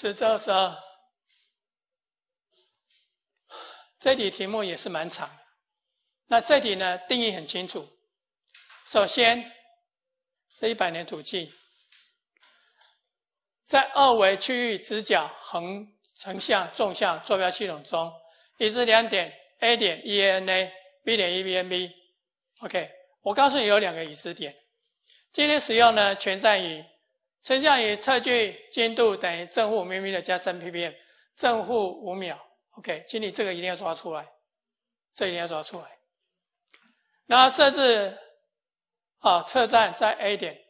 是这二十二，这里题目也是蛮长。那这里呢，定义很清楚。首先，这一百年土地，在二维区域直角横、横向、纵向坐标系统中，已知两点 A 点 EANa，B 点 EBNB。OK，我告诉你有两个已知点。今天使用呢，全在于。测项与测距精度等于正负五米的加深 PPM，正负五秒。OK，请你这个一定要抓出来，这一定要抓出来。然后设置，啊，测站在 A 点，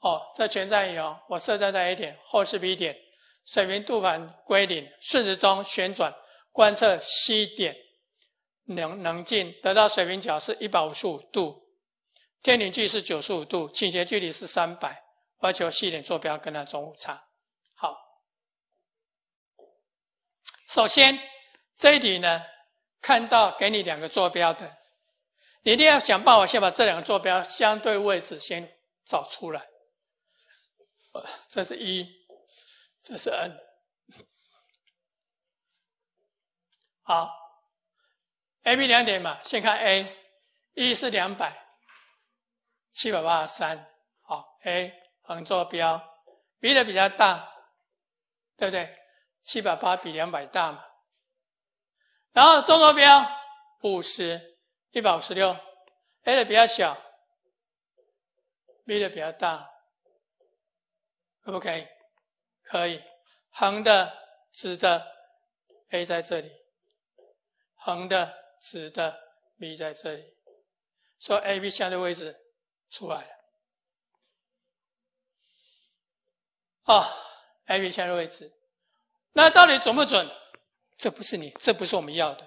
哦，在全站仪哦，我设站在 A 点，后视 B 点，水平度盘归零，顺时钟旋转观测 C 点，能能进，得到水平角是一百五十五度，天顶距是九十五度，倾斜距离是三百。要求细点坐标跟它中误差。好，首先这里呢，看到给你两个坐标的，你一定要想办法先把这两个坐标相对位置先找出来。这是一，这是 n。好，A、B 两点嘛，先看 A，一是两百七百八十三，好 A。横坐标比的比较大，对不对？七百八比两百大嘛。然后纵坐标五十，一百五十六，a 的比较小，b 的比较大，可不可以？可以。横的，直的，a 在这里，横的，直的，b 在这里，所以 a、b 相对位置出来了。哦，A 点现的位置，那到底准不准？这不是你，这不是我们要的。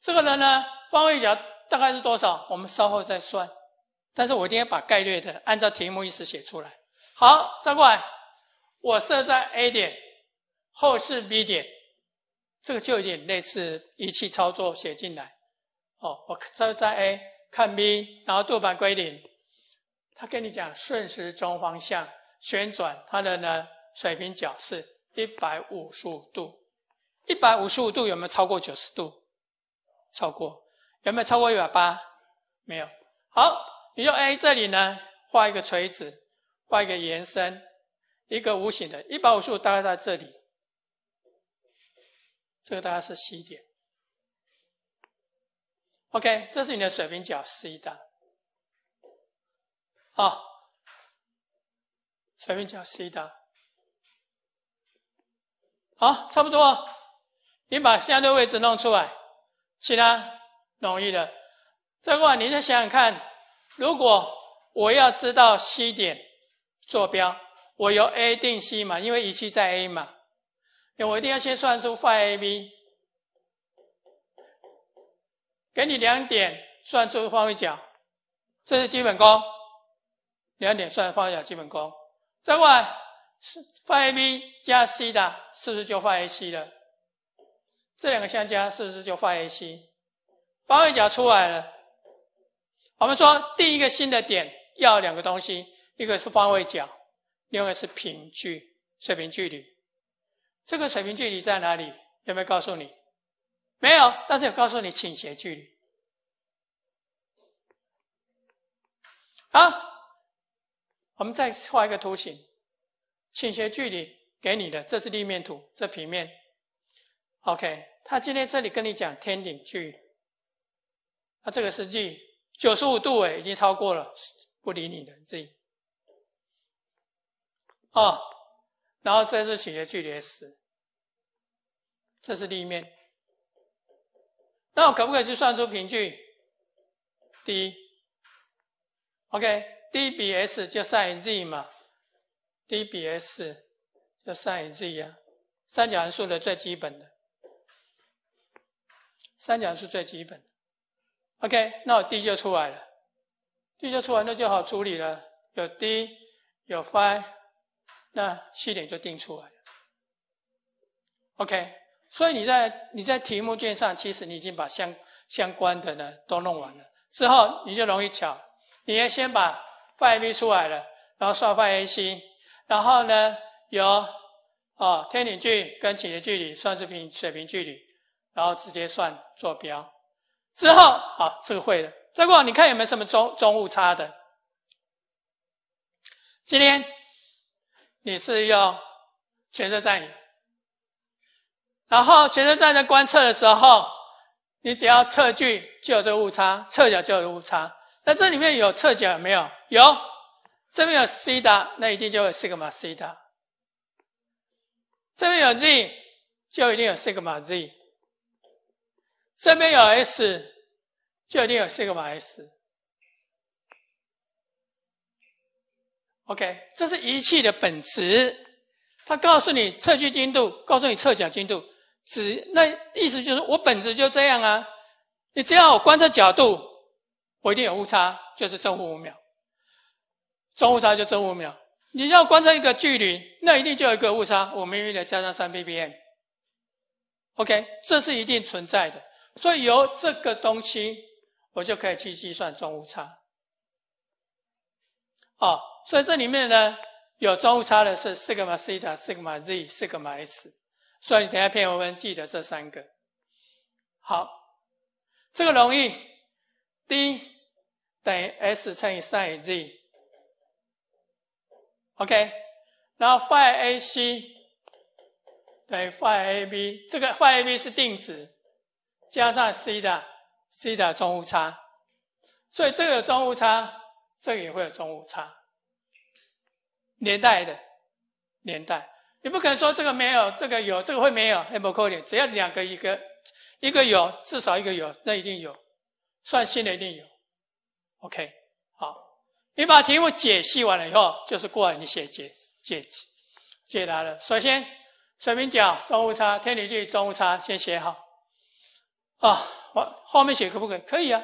这个人呢，方位角大概是多少？我们稍后再算。但是我一定要把概率的按照题目意思写出来。好，再过来，我设在 A 点，后视 B 点，这个就有点类似仪器操作写进来。哦，我设在 A 看 B，然后度半归零。他跟你讲顺时钟方向。旋转它的呢水平角是一百五十五度，一百五十五度有没有超过九十度？超过有没有超过一百八？没有。好，你用 A 这里呢画一个垂直，画一个延伸，一个无形的一百五十五大概在这里，这个大概是 C 点。OK，这是你的水平角 C 的，好。随便讲 C 的，好，差不多。你把相对位置弄出来，其他容易的。再过，个，你再想想看，如果我要知道 C 点坐标，我由 A 定 C 嘛，因为仪器在 A 嘛。我一定要先算出 phiAB，给你两点算出方位角，这是基本功。两点算方位角基本功。再过来是 h a b 加 c 的，是不是就发 a c 了？这两个相加，是不是就发 a c？方位角出来了。我们说定一个新的点，要两个东西，一个是方位角，另外是平距水平距离。这个水平距离在哪里？有没有告诉你？没有，但是有告诉你倾斜距离。好。我们再画一个图形，倾斜距离给你的，这是立面图，这平面，OK。他今天这里跟你讲天顶距，那这个实际九十五度哎，已经超过了，不理你的这。哦，然后这是倾斜距离 s，这是立面。那我可不可以去算出平距一 o k d 比 s 就 sin z 嘛，d 比 s 就 sin z 呀，三角函数的最基本的，三角函数最基本的，OK，那我 d 就出来了，d 就出来那就好处理了，有 d 有 phi，那西点就定出来了，OK，所以你在你在题目卷上，其实你已经把相相关的呢都弄完了，之后你就容易巧，你要先把。算 AB 出来了，然后算 AC，然后呢由哦天顶距跟倾斜距离算是平水平距离，然后直接算坐标。之后好，这个会了。再过你看有没有什么中中误差的。今天你是用全车站影，然后全车站在观测的时候，你只要测距就有这个误差，测角就有误差。那这里面有测角没有？有，这边有西塔，那一定就有西格玛西塔。这边有 z，就一定有西格玛 z。这边有 s，就一定有西格玛 s。OK，这是仪器的本质，它告诉你测距精度，告诉你测角精度，只那意思就是我本质就这样啊。你只要观测角度。我一定有误差，就是正负五秒。中误差就正五秒。你要观测一个距离，那一定就有一个误差。我明明的加上三 ppm。OK，这是一定存在的。所以由这个东西，我就可以去计算中误差。哦，所以这里面呢，有中误差的是西格玛西塔、西格玛 z、西格玛 s。所以你等下骗我们记得这三个。好，这个容易。D 等于 S 乘以 sin Z，OK，然后 phi AC 等于 phi AB，这个 phi AB 是定值，加上 C 的 C 的中误差，所以这个有中误差，这个也会有中误差，连带的，连带，你不可能说这个没有，这个有，这个会没有，很不科学，只要两个一个一个有，至少一个有，那一定有。算新的一定有，OK，好，你把题目解析完了以后，就是过来你写解解解答了。首先，水平角中误差、天体距中误差先写好。啊，我后面写可不可以？可以啊。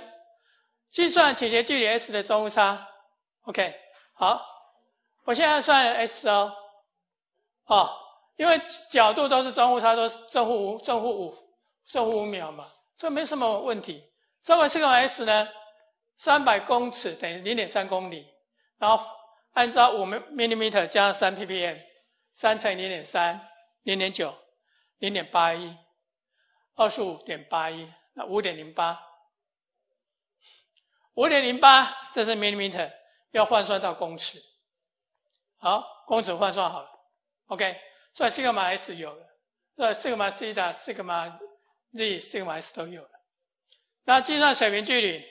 计算倾斜距离 S 的中误差，OK，好，我现在算 S 哦。哦，因为角度都是中误差都是正负五正负五正负五秒嘛，这没什么问题。这个西格 s 呢，三百公尺等于零点三公里，然后按照五 millimetre e 加三 ppm，三乘零点三，零点九，零点八一，二十五点八一，那五点零八，五点零八这是 m i l l i m e t e r 要换算到公尺，好，公尺换算好了，OK，所以西格玛 s 有了，那西格玛西塔、西格玛 z、西格玛 s 都有了。那计算水平距离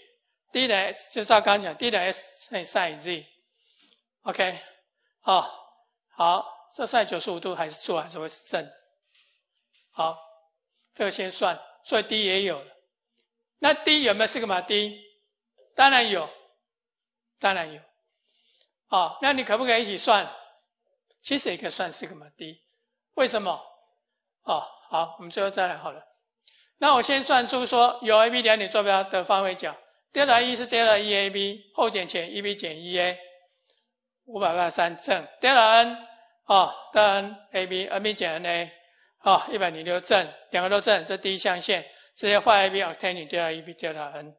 ，D 的 s 就照刚讲，D 的 s 乘以 sin z，OK，哦，好，这 sin 九十五度还是做还是会是正的，好，这个先算，所以 D 也有，那 D 有没有四个码 D？当然有，当然有，哦，那你可不可以一起算？其实也可以算四个码 D，为什么？哦，好，我们最后再来好了。那我先算出说，有 A、B 两点坐标的方位角。delta 一是 delta EAB 后减前，E B 减 E A，五百八十三正。delta N 啊，delta N A B N B 减 N A，啊一百零六正，两个都正，这第一象限。直接画 A B，obtain delta E B，delta N。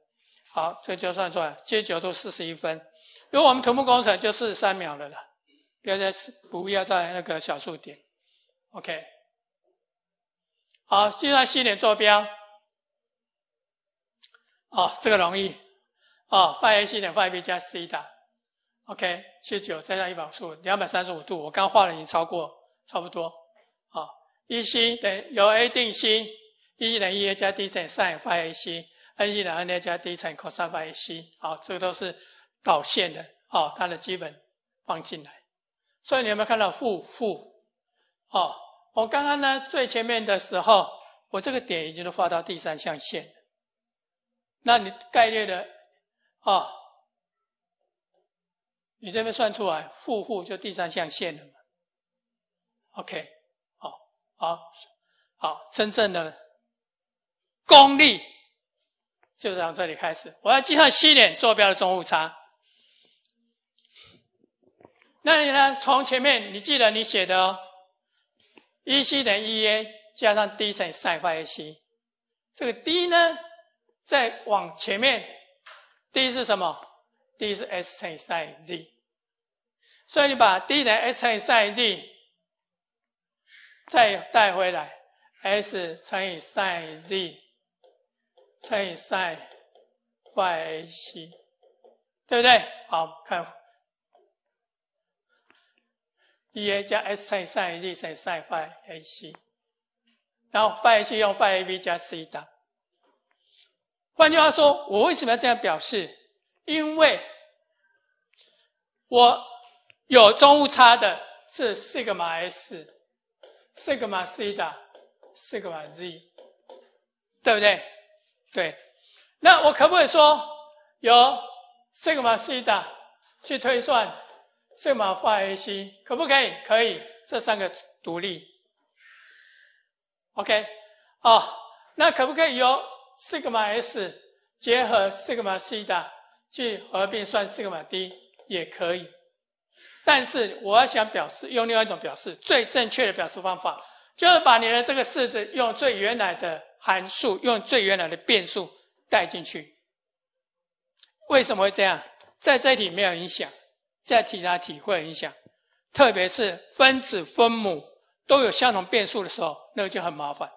好，这就算出来，接九度四十一分。如果我们土木工程就四十三秒了了，不要再不要在那个小数点。OK。好，计算西点坐标。哦，这个容易。哦，phi A C 点 phi B 加 C 的。OK，七十九再加一百五两百三十五度。我刚画了，已经超过，差不多。好，一 C 等于由 A 定 C，一 C 等于一 A 加 D 乘 sin phi A C，N C 等于 N A 加 D 乘 cos phi A C。好，这个都是导线的，哦，它的基本放进来。所以你有没有看到负负？哦。我刚刚呢，最前面的时候，我这个点已经都画到第三象限了。那你概率的哦，你这边算出来负负就第三象限了嘛？OK，好，好，好，真正的功力就是从这里开始。我要计算西点坐标的总误差。那你呢？从前面你记得你写的。Ec 等于 EA 加上 D 乘以 s i n A c 这个 D 呢，再往前面，D 是什么？D 是 S 乘以 sinZ，所以你把 D 等于 S 乘以 sinZ，再带回来，S 乘以 sinZ 乘以 sinYC，对不对？好看。E A 加 S 乘以 Sin Z 乘以 Sin Phi A C，然后 Phi C 用 Phi A B 加 c 的。换句话说，我为什么要这样表示？因为，我有中误差的是 Sigma S、Sigma c 的、Sigma Z，对不对？对。那我可不可以说，由 Sigma c 的去推算？西格玛 A c 可不可以？可以，这三个独立。OK，哦，那可不可以由西格玛 S 结合西格玛 C 的去合并算西格玛 D？也可以。但是，我想表示用另外一种表示，最正确的表示方法就是把你的这个式子用最原来的函数，用最原来的变数带进去。为什么会这样？在这里没有影响。再提他体会影响，特别是分子分母都有相同变数的时候，那个就很麻烦。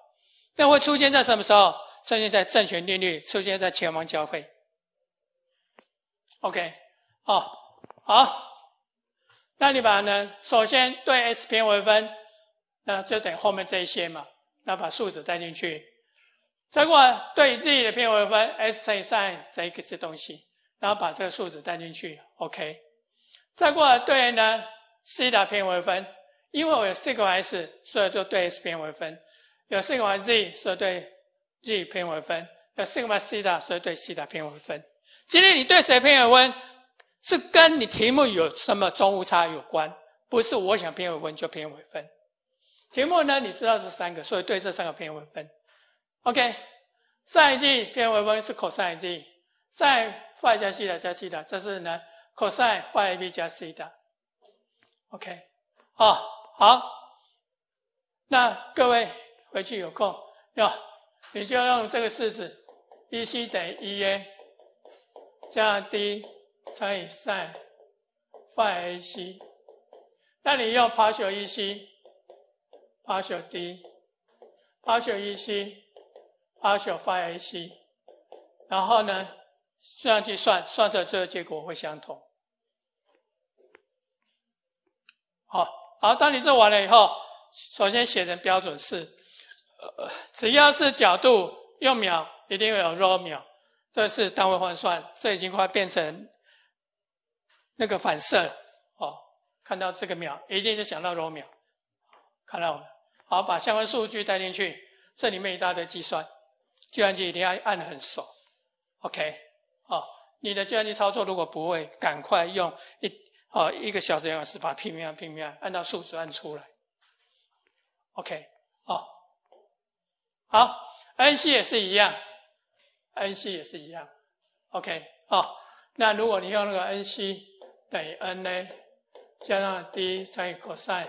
那会出现在什么时候？出现在正弦定律，出现在前方交会。OK，哦，好，那你把呢？首先对 S 偏为分，那就等后面这一些嘛。那把数字带进去，结果对己的偏微分，S 乘以 sin 一个东西，然后把这个数字带进去，OK。再过来对呢？c 的偏微分，因为我有西格 s，所以就对 s 偏微分；有西格玛 z，所以对 z 偏微分；有西格玛 c 的，所以对 c 的偏微分。今天你对谁偏微分，是跟你题目有什么中误差有关，不是我想偏微分就偏微分。题目呢，你知道是三个，所以对这三个偏微分。o k s i n 偏微分是 cosij，再 y 加西的加西的，这是呢。cosine phi AB 加 c 的，OK，哦，好，那各位回去有空，哟，你就用这个式子，bc 等于 ea 加 d 乘以 sine phi AC，那你用 p a r t c o s i n e a r c c o s i n e a r c c o s i n e a r c c o s i n e phi AC，然后呢这样去算，算出来最后结果会相同。好好，当你做完了以后，首先写成标准式。只要是角度用秒，一定有 r o 秒。这是单位换算，这已经快变成那个反射了。哦，看到这个秒，一定就想到 r o 秒。看到，好，把相关数据带进去，这里面一大堆计算，计算机一定要按的很熟。OK，好，你的计算机操作如果不会，赶快用一。哦，一个小时两个小时，把拼命 P 命按照数值按出来。OK，哦，好，NC 也是一样，NC 也是一样。OK，哦，那如果你用那个 NC 等于 NA 加上 D 乘以 cosine，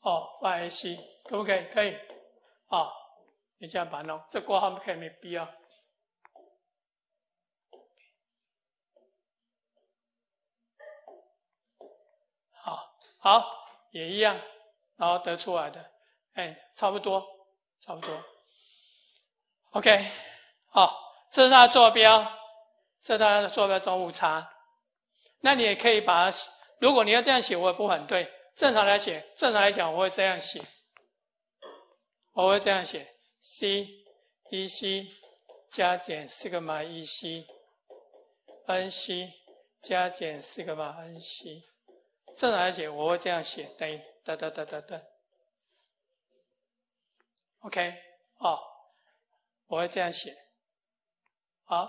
哦，YC 可不可以？可以，哦，你这样办哦，这括号可以没必要。好，也一样，然后得出来的，哎，差不多，差不多。OK，好，这是它的坐标，这是它的坐标中误差。那你也可以把它如果你要这样写，我也不反对。正常来写，正常来讲，我会这样写，我会这样写 c e c 加减西格玛 e c n c 加减西格玛 nc。正常来写我会这样写，等于哒哒哒哒哒，OK，哦，我会这样写，好。